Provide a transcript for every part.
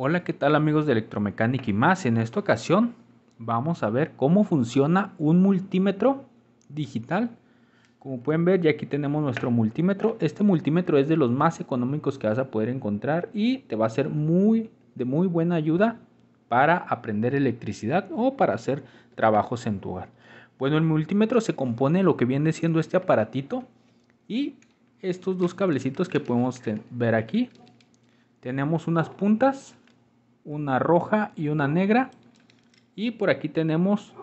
Hola, ¿qué tal amigos de Electromecánica y más? En esta ocasión vamos a ver cómo funciona un multímetro digital. Como pueden ver, ya aquí tenemos nuestro multímetro. Este multímetro es de los más económicos que vas a poder encontrar y te va a ser muy de muy buena ayuda para aprender electricidad o para hacer trabajos en tu hogar. Bueno, el multímetro se compone de lo que viene siendo este aparatito y estos dos cablecitos que podemos ver aquí. Tenemos unas puntas una roja y una negra. Y por aquí tenemos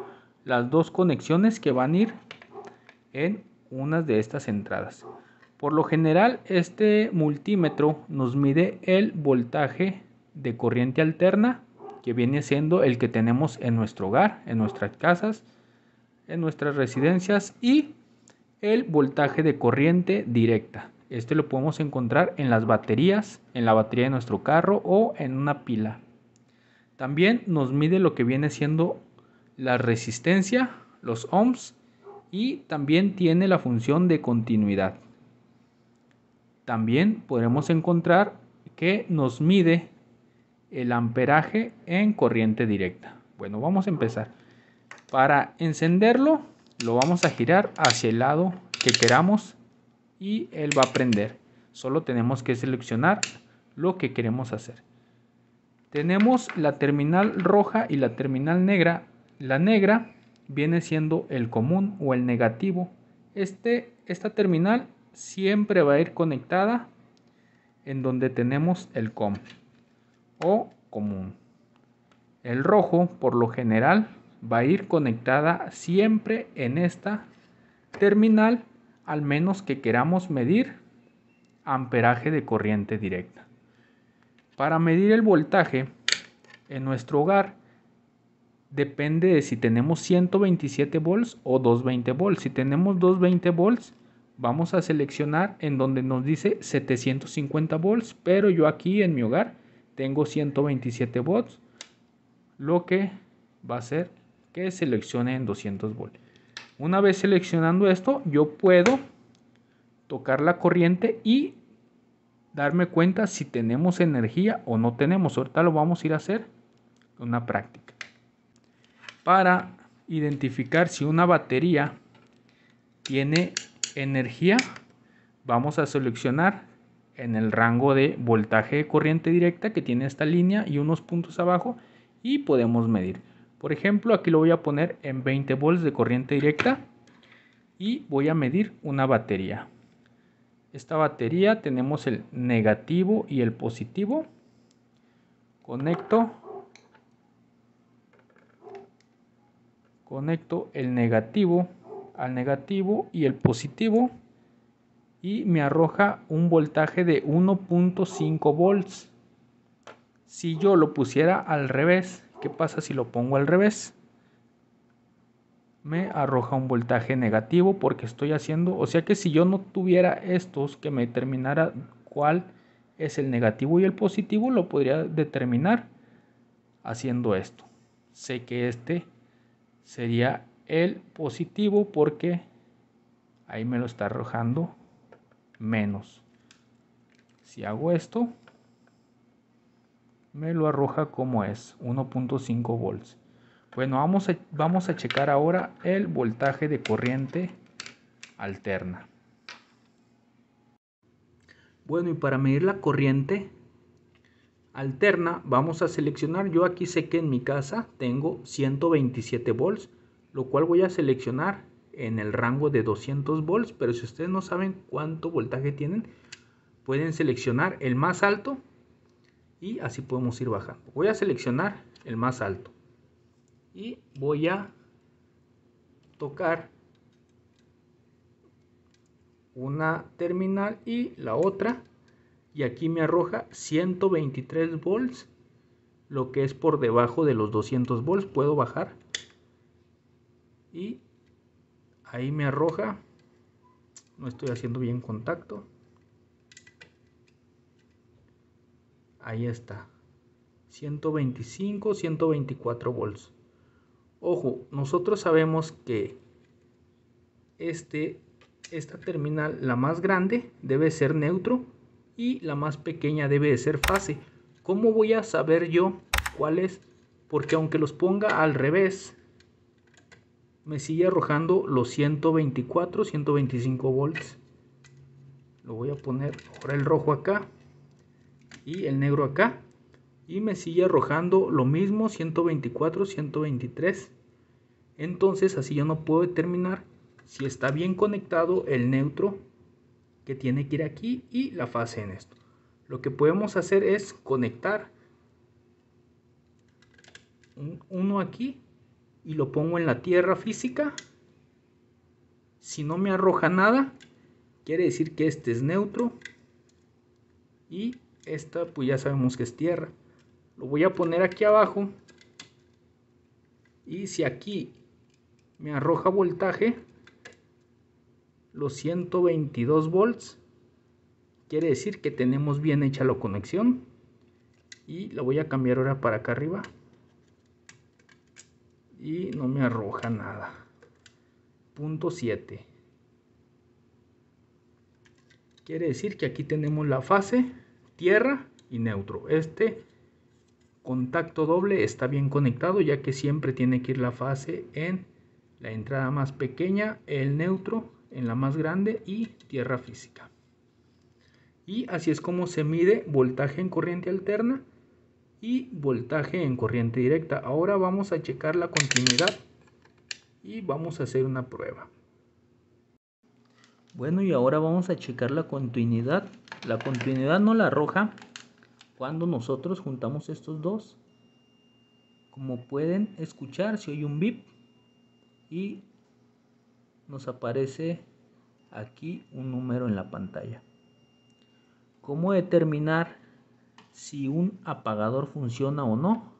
las dos conexiones que van a ir en unas de estas entradas. Por lo general este multímetro nos mide el voltaje de corriente alterna que viene siendo el que tenemos en nuestro hogar, en nuestras casas, en nuestras residencias y el voltaje de corriente directa. Este lo podemos encontrar en las baterías, en la batería de nuestro carro o en una pila. También nos mide lo que viene siendo la resistencia, los ohms, y también tiene la función de continuidad. También podemos encontrar que nos mide el amperaje en corriente directa. Bueno, vamos a empezar. Para encenderlo, lo vamos a girar hacia el lado que queramos y él va a prender. Solo tenemos que seleccionar lo que queremos hacer. Tenemos la terminal roja y la terminal negra. La negra viene siendo el común o el negativo. Este, esta terminal siempre va a ir conectada en donde tenemos el com o común. El rojo, por lo general, va a ir conectada siempre en esta terminal, al menos que queramos medir amperaje de corriente directa. Para medir el voltaje en nuestro hogar depende de si tenemos 127 volts o 220 volts. Si tenemos 220 volts, vamos a seleccionar en donde nos dice 750 volts, pero yo aquí en mi hogar tengo 127 volts, lo que va a ser que seleccione en 200 volts. Una vez seleccionando esto, yo puedo tocar la corriente y darme cuenta si tenemos energía o no tenemos. Ahorita lo vamos a ir a hacer una práctica. Para identificar si una batería tiene energía, vamos a seleccionar en el rango de voltaje de corriente directa que tiene esta línea y unos puntos abajo y podemos medir. Por ejemplo, aquí lo voy a poner en 20 volts de corriente directa y voy a medir una batería esta batería tenemos el negativo y el positivo conecto conecto el negativo al negativo y el positivo y me arroja un voltaje de 1.5 volts si yo lo pusiera al revés qué pasa si lo pongo al revés me arroja un voltaje negativo porque estoy haciendo, o sea que si yo no tuviera estos que me determinara cuál es el negativo y el positivo, lo podría determinar haciendo esto. Sé que este sería el positivo porque ahí me lo está arrojando menos. Si hago esto, me lo arroja como es, 1.5 volts. Bueno, vamos a, vamos a checar ahora el voltaje de corriente alterna. Bueno, y para medir la corriente alterna, vamos a seleccionar, yo aquí sé que en mi casa tengo 127 volts, lo cual voy a seleccionar en el rango de 200 volts, pero si ustedes no saben cuánto voltaje tienen, pueden seleccionar el más alto y así podemos ir bajando. Voy a seleccionar el más alto y voy a tocar una terminal y la otra y aquí me arroja 123 volts lo que es por debajo de los 200 volts puedo bajar y ahí me arroja no estoy haciendo bien contacto ahí está 125 124 volts Ojo, nosotros sabemos que este, esta terminal, la más grande, debe ser neutro y la más pequeña debe ser fase. ¿Cómo voy a saber yo cuál es? Porque aunque los ponga al revés, me sigue arrojando los 124, 125 volts. Lo voy a poner ahora el rojo acá y el negro acá. Y me sigue arrojando lo mismo, 124, 123 entonces así yo no puedo determinar si está bien conectado el neutro que tiene que ir aquí y la fase en esto. Lo que podemos hacer es conectar uno aquí y lo pongo en la tierra física. Si no me arroja nada, quiere decir que este es neutro y esta pues ya sabemos que es tierra. Lo voy a poner aquí abajo y si aquí me arroja voltaje los 122 volts quiere decir que tenemos bien hecha la conexión y la voy a cambiar ahora para acá arriba y no me arroja nada punto 7 quiere decir que aquí tenemos la fase tierra y neutro este contacto doble está bien conectado ya que siempre tiene que ir la fase en la entrada más pequeña, el neutro en la más grande y tierra física. Y así es como se mide voltaje en corriente alterna y voltaje en corriente directa. Ahora vamos a checar la continuidad y vamos a hacer una prueba. Bueno y ahora vamos a checar la continuidad. La continuidad no la arroja cuando nosotros juntamos estos dos. Como pueden escuchar, si oye un bip y nos aparece aquí un número en la pantalla. ¿Cómo determinar si un apagador funciona o no?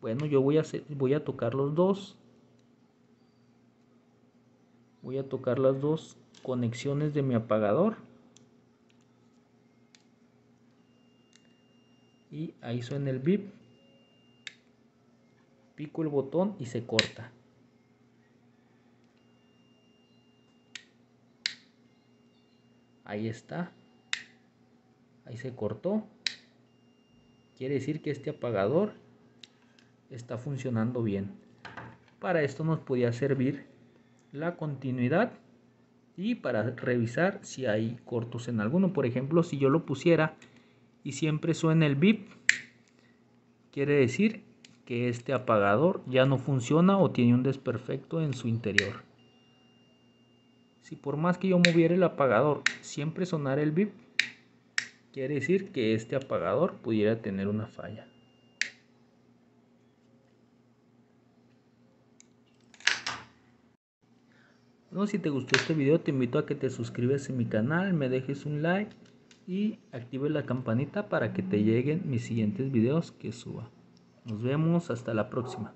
Bueno, yo voy a, voy a tocar los dos. Voy a tocar las dos conexiones de mi apagador. Y ahí suena el bip. Pico el botón y se corta. Ahí está. Ahí se cortó. Quiere decir que este apagador está funcionando bien. Para esto nos podía servir la continuidad y para revisar si hay cortos en alguno. Por ejemplo, si yo lo pusiera y siempre suena el bip, quiere decir que este apagador ya no funciona o tiene un desperfecto en su interior. Si por más que yo moviera el apagador, siempre sonara el bip, quiere decir que este apagador pudiera tener una falla. Bueno, si te gustó este video te invito a que te suscribas en mi canal, me dejes un like y actives la campanita para que te lleguen mis siguientes videos que suba. Nos vemos, hasta la próxima.